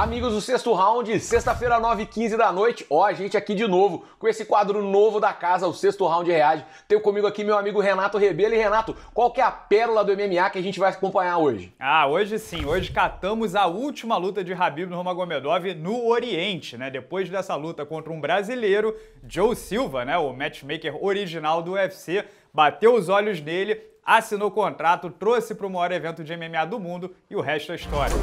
Amigos do sexto round, sexta-feira, 9h15 da noite. Ó, a gente aqui de novo com esse quadro novo da casa, o sexto round reage. Tenho comigo aqui meu amigo Renato Rebelo. E Renato, qual que é a pérola do MMA que a gente vai acompanhar hoje? Ah, hoje sim. Hoje catamos a última luta de Habib Nurmagomedov no Oriente, né? Depois dessa luta contra um brasileiro, Joe Silva, né? O matchmaker original do UFC, bateu os olhos nele, assinou o contrato, trouxe para o maior evento de MMA do mundo e o resto é história.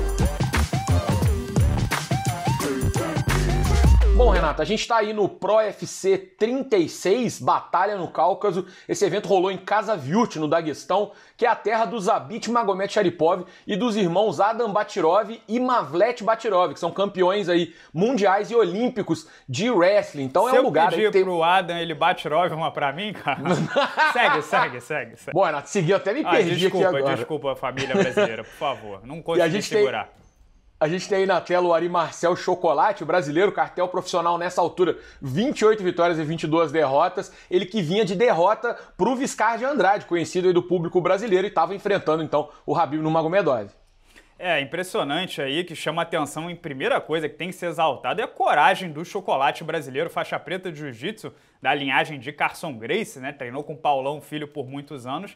Bom, Renato, a gente está aí no Pro FC 36, Batalha no Cáucaso. Esse evento rolou em casa Kasavyurt, no Daguestão, que é a terra do Zabit Magomed Sharipov e dos irmãos Adam Batirov e Mavlet Batirov, que são campeões aí mundiais e olímpicos de wrestling. Então Se é um lugar... Se eu pedir tem... pro Adam, ele Batirov uma pra mim, cara? segue, segue, segue, segue. Bom, Renato, seguiu, até me ah, perdi desculpa, aqui agora. Desculpa, família brasileira, por favor. Não consigo tem... segurar. A gente tem aí na tela o Ari Marcel Chocolate, brasileiro, cartel profissional nessa altura, 28 vitórias e 22 derrotas. Ele que vinha de derrota para o Viscar de Andrade, conhecido aí do público brasileiro, e estava enfrentando então o Rabib no Magomedov. É impressionante aí que chama atenção em primeira coisa que tem que ser exaltada é a coragem do chocolate brasileiro, faixa preta de jiu-jitsu, da linhagem de Carson Grace, né? Treinou com Paulão Filho por muitos anos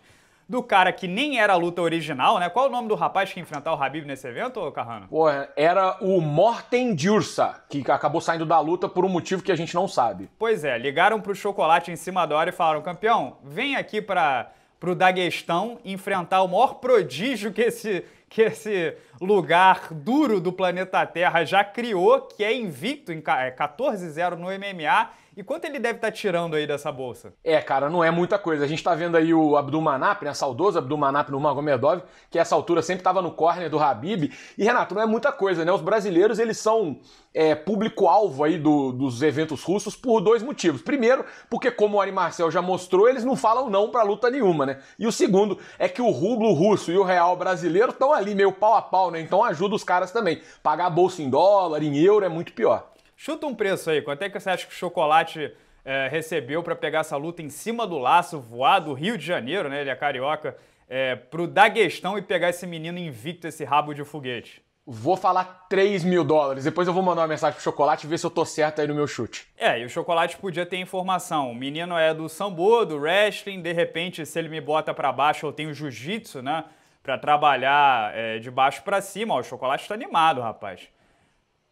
do cara que nem era a luta original, né? Qual o nome do rapaz que ia enfrentar o Habib nesse evento, Carrano? Porra, era o Morten Dursa, que acabou saindo da luta por um motivo que a gente não sabe. Pois é, ligaram pro Chocolate em cima da hora e falaram, campeão, vem aqui para pro Daguestão enfrentar o maior prodígio que esse que esse lugar duro do planeta Terra já criou, que é invicto em 14-0 é, no MMA e quanto ele deve estar tá tirando aí dessa bolsa? É, cara, não é muita coisa. A gente está vendo aí o Abdulmanap, né, saudoso Abdulmanap no Magomedov, que essa altura sempre estava no corner do Habib. E, Renato, não é muita coisa, né? Os brasileiros, eles são é, público-alvo aí do, dos eventos russos por dois motivos. Primeiro, porque como o Ari Marcel já mostrou, eles não falam não para luta nenhuma, né? E o segundo é que o rublo russo e o real brasileiro estão ali meio pau a pau, né? Então ajuda os caras também. Pagar a bolsa em dólar, em euro é muito pior. Chuta um preço aí, quanto é que você acha que o chocolate é, recebeu para pegar essa luta em cima do laço, voar do Rio de Janeiro, né? Ele é carioca, é, pro Daguestão e pegar esse menino invicto, esse rabo de foguete? Vou falar 3 mil dólares. Depois eu vou mandar uma mensagem pro Chocolate e ver se eu tô certo aí no meu chute. É, e o Chocolate podia ter informação. O menino é do sambo, do wrestling, de repente, se ele me bota para baixo, eu tenho jiu-jitsu, né? Pra trabalhar é, de baixo para cima. Ó, o Chocolate tá animado, rapaz.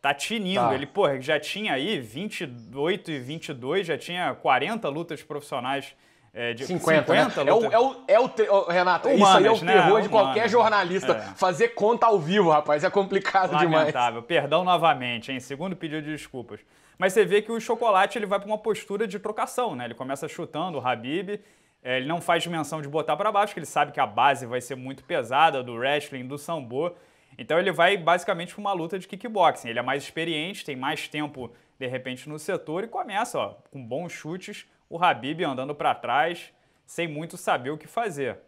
Tá tinindo. Tá. Ele, porra, já tinha aí 28 e 22, já tinha 40 lutas profissionais. É, de 50, 50 né? É lutas. É o, é o, é o, Renato, Humanas, isso aí é o né? terror né? de Humanas. qualquer jornalista. É. Fazer conta ao vivo, rapaz, é complicado Lamentável. demais. Perdão novamente, hein? Segundo pedido de desculpas. Mas você vê que o Chocolate ele vai para uma postura de trocação, né? Ele começa chutando o Habib, é, ele não faz menção de botar para baixo, que ele sabe que a base vai ser muito pesada do wrestling, do sambo. Então ele vai basicamente para uma luta de kickboxing. Ele é mais experiente, tem mais tempo de repente no setor e começa ó, com bons chutes, o Habib andando para trás, sem muito saber o que fazer.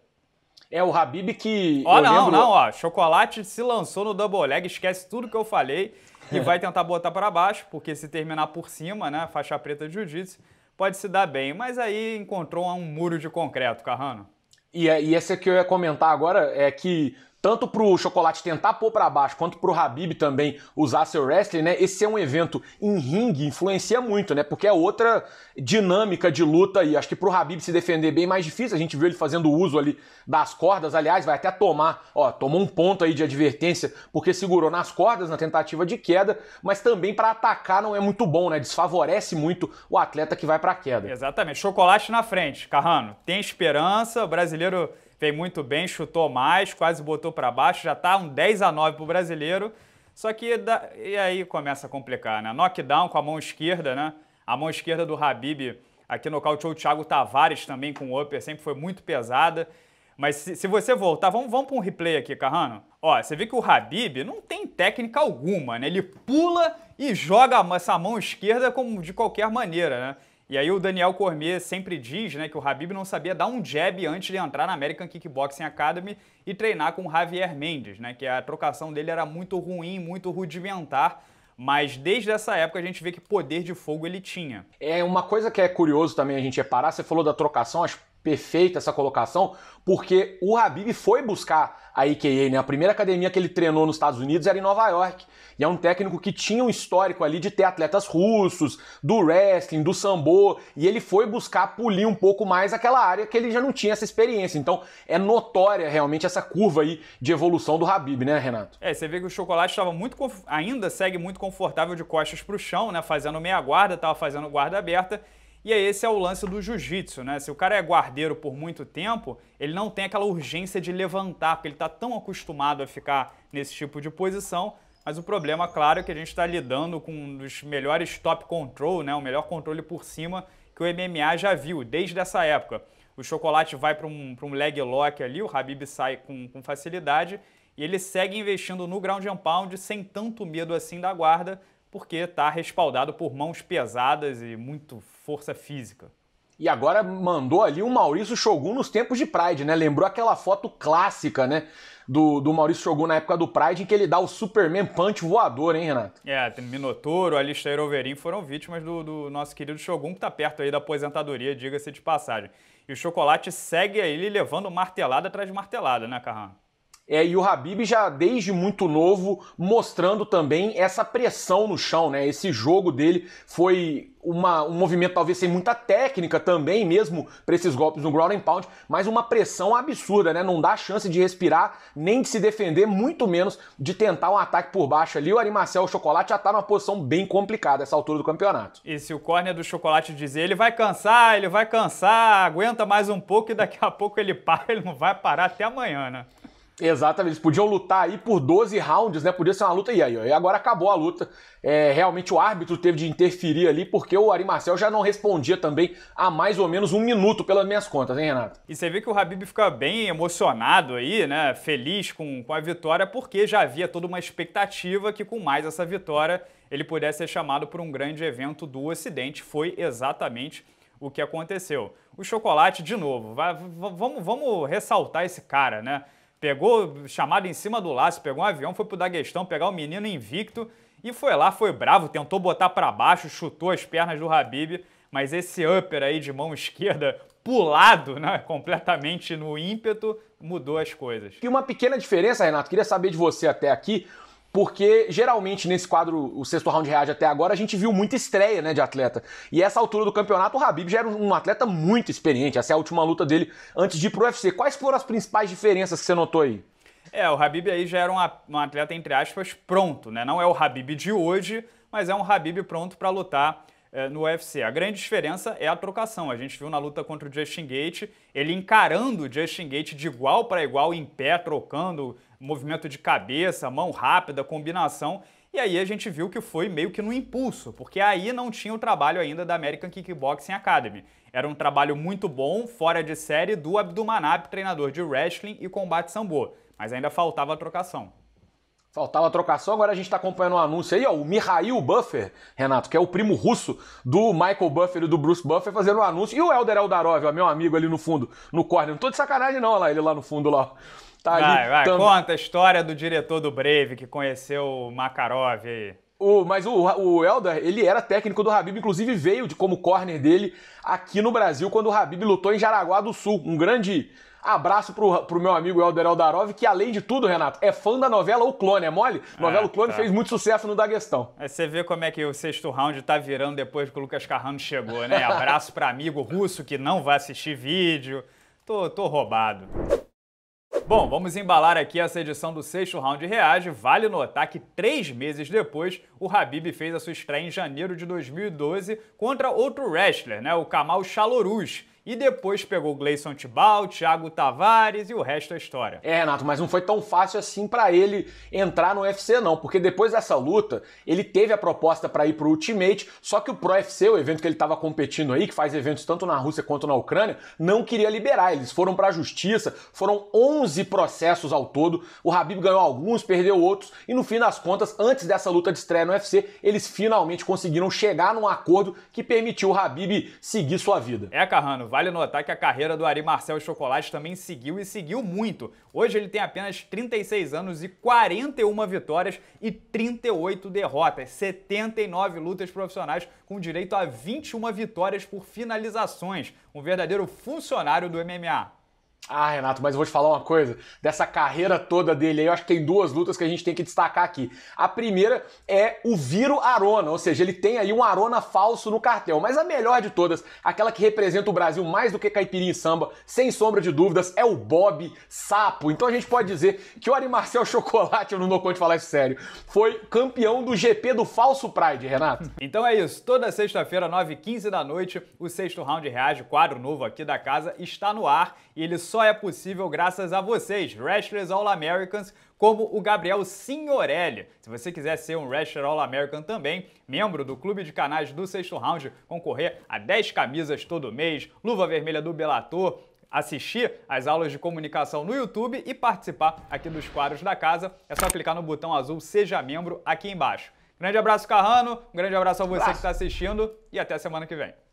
É o Habib que. Ó, não, lembro... não, ó. Chocolate se lançou no double leg, esquece tudo que eu falei e vai tentar botar para baixo, porque se terminar por cima, né, faixa preta de jiu-jitsu, pode se dar bem. Mas aí encontrou um muro de concreto, Carrano. E, é, e essa que eu ia comentar agora é que tanto para o Chocolate tentar pôr para baixo, quanto para o Habib também usar seu wrestling, né? Esse é um evento em ringue, influencia muito, né? Porque é outra dinâmica de luta aí. Acho que para o Habib se defender bem é mais difícil, a gente viu ele fazendo uso ali das cordas, aliás, vai até tomar, ó, tomou um ponto aí de advertência porque segurou nas cordas na tentativa de queda, mas também para atacar não é muito bom, né? Desfavorece muito o atleta que vai para a queda. Exatamente. Chocolate na frente, Carrano. Tem esperança, o brasileiro Fez muito bem, chutou mais, quase botou para baixo, já está um 10 a 9 para o brasileiro. Só que da... e aí começa a complicar, né? Knockdown com a mão esquerda, né? A mão esquerda do Habib aqui nocauteou o Thiago Tavares também com o upper, sempre foi muito pesada. Mas se, se você voltar, vamos, vamos para um replay aqui, Carrano. Ó, você vê que o Habib não tem técnica alguma, né? Ele pula e joga essa mão esquerda como de qualquer maneira, né? E aí o Daniel Cormier sempre diz né, que o Habib não sabia dar um jab antes de entrar na American Kickboxing Academy e treinar com o Javier Mendes, né, que a trocação dele era muito ruim, muito rudimentar. Mas desde essa época a gente vê que poder de fogo ele tinha. É uma coisa que é curioso também a gente reparar, você falou da trocação, as Perfeita essa colocação, porque o Habib foi buscar a IKEA, né? A primeira academia que ele treinou nos Estados Unidos era em Nova York. E é um técnico que tinha um histórico ali de ter atletas russos, do wrestling, do sambo, e ele foi buscar polir um pouco mais aquela área que ele já não tinha essa experiência. Então é notória realmente essa curva aí de evolução do Habib, né, Renato? É, você vê que o Chocolate estava muito conf... ainda segue muito confortável de costas para o chão, né? Fazendo meia guarda, estava fazendo guarda aberta e aí esse é o lance do jiu-jitsu, né? Se o cara é guardeiro por muito tempo, ele não tem aquela urgência de levantar, porque ele está tão acostumado a ficar nesse tipo de posição. Mas o problema, claro, é que a gente está lidando com um dos melhores top control, né? O melhor controle por cima que o MMA já viu desde essa época. O chocolate vai para um, pra um leg lock ali, o Habib sai com, com facilidade e ele segue investindo no ground and pound sem tanto medo assim da guarda, porque está respaldado por mãos pesadas e muito força física. E agora mandou ali o Maurício Shogun nos tempos de Pride, né? Lembrou aquela foto clássica, né? Do, do Maurício Shogun na época do Pride, em que ele dá o Superman Punch voador, hein, Renato? É, Minotouro, Alistair Overeem foram vítimas do, do nosso querido Shogun, que está perto aí da aposentadoria, diga-se de passagem. E o Chocolate segue aí levando martelada atrás de martelada, né, Carrano? É, e o Habib já desde muito novo mostrando também essa pressão no chão, né? Esse jogo dele foi uma, um movimento talvez sem muita técnica também, mesmo para esses golpes no ground and pound, mas uma pressão absurda, né? Não dá chance de respirar, nem de se defender, muito menos de tentar um ataque por baixo ali. O Ari o Chocolate já está numa posição bem complicada essa altura do campeonato. E se o córner do Chocolate dizer, ele vai cansar, ele vai cansar, aguenta mais um pouco e daqui a pouco ele para, ele não vai parar até amanhã, né? Exatamente, eles podiam lutar aí por 12 rounds, né? Podia ser uma luta e aí, e agora acabou a luta. É, realmente o árbitro teve de interferir ali, porque o Ari Marcel já não respondia também há mais ou menos um minuto, pelas minhas contas, hein, Renato? E você vê que o Habib fica bem emocionado aí, né? Feliz com, com a vitória, porque já havia toda uma expectativa que com mais essa vitória ele pudesse ser chamado para um grande evento do Ocidente. Foi exatamente o que aconteceu. O chocolate, de novo, vamos, vamos ressaltar esse cara, né? pegou chamado em cima do laço, pegou um avião, foi pro Daguestão pegar o menino invicto e foi lá, foi bravo, tentou botar para baixo, chutou as pernas do Habib, mas esse upper aí de mão esquerda pulado, né, completamente no ímpeto, mudou as coisas. E uma pequena diferença, Renato, queria saber de você até aqui, porque geralmente nesse quadro, o sexto round reage até agora, a gente viu muita estreia né, de atleta. E essa altura do campeonato, o Habib já era um atleta muito experiente. Essa é a última luta dele antes de ir pro UFC. Quais foram as principais diferenças que você notou aí? É, o Habib aí já era um atleta, entre aspas, pronto, né? Não é o Habib de hoje, mas é um Habib pronto para lutar eh, no UFC. A grande diferença é a trocação. A gente viu na luta contra o Justin Gate, ele encarando o Justin Gate de igual para igual, em pé, trocando movimento de cabeça, mão rápida, combinação. E aí a gente viu que foi meio que no impulso, porque aí não tinha o trabalho ainda da American Kickboxing Academy. Era um trabalho muito bom, fora de série, do Abdulmanap, treinador de wrestling e combate sambo, mas ainda faltava a trocação. Faltava trocação, agora a gente está acompanhando um anúncio aí, ó, o Mihail Buffer, Renato, que é o primo russo do Michael Buffer e do Bruce Buffer, fazendo um anúncio. E o Helder Eldarov, ó, meu amigo ali no fundo, no corner. Não tô de sacanagem não, ó lá, ele lá no fundo, lá. Tá vai, ali, vai, tam... conta a história do diretor do Brave que conheceu o Makarov aí. O, mas o, o Elder, ele era técnico do Habib, inclusive veio de como corner dele aqui no Brasil quando o Habib lutou em Jaraguá do Sul, um grande Abraço pro, pro meu amigo Helder Eldarov, que além de tudo, Renato, é fã da novela O Clone, é mole? A é, novela é, O Clone tá. fez muito sucesso no Daguestão. você vê como é que o sexto round tá virando depois que o Lucas Carrano chegou, né? Abraço para amigo russo que não vai assistir vídeo. Tô, tô roubado. Bom, vamos embalar aqui essa edição do sexto round reage. Vale notar que três meses depois, o Habib fez a sua estreia em janeiro de 2012 contra outro wrestler, né, o Kamal Chaloruz. E depois pegou Gleison Tibau, Thiago Tavares e o resto é história. É, Renato, mas não foi tão fácil assim para ele entrar no UFC não, porque depois dessa luta, ele teve a proposta para ir pro Ultimate, só que o Pro UFC, o evento que ele estava competindo aí, que faz eventos tanto na Rússia quanto na Ucrânia, não queria liberar. Eles foram para a justiça, foram 11 processos ao todo. O Habib ganhou alguns, perdeu outros e no fim das contas, antes dessa luta de estreia no UFC, eles finalmente conseguiram chegar num acordo que permitiu o Habib seguir sua vida. É, Carrano, Vale notar que a carreira do Ari Marcel Chocolate também seguiu e seguiu muito. Hoje ele tem apenas 36 anos e 41 vitórias e 38 derrotas, 79 lutas profissionais com direito a 21 vitórias por finalizações, um verdadeiro funcionário do MMA. Ah, Renato, mas eu vou te falar uma coisa. Dessa carreira toda dele aí, eu acho que tem duas lutas que a gente tem que destacar aqui. A primeira é o Viro Arona, ou seja, ele tem aí um Arona falso no cartel. Mas a melhor de todas, aquela que representa o Brasil mais do que caipirinha e samba, sem sombra de dúvidas, é o Bob Sapo. Então a gente pode dizer que o Ari Marcel Chocolate, eu não dou conta de falar isso sério, foi campeão do GP do Falso Pride, Renato. Então é isso. Toda sexta-feira, 9h15 da noite, o sexto round reage, quadro novo aqui da casa, está no ar e ele só é possível graças a vocês, Wrestlers All Americans, como o Gabriel Signorelli. Se você quiser ser um Wrestler All American também, membro do Clube de Canais do Sexto Round, concorrer a 10 camisas todo mês, luva vermelha do Bellator, assistir às aulas de comunicação no YouTube e participar aqui dos quadros da casa, é só clicar no botão azul Seja Membro aqui embaixo. Grande abraço, Carrano. Um grande abraço a você abraço. que está assistindo e até semana que vem.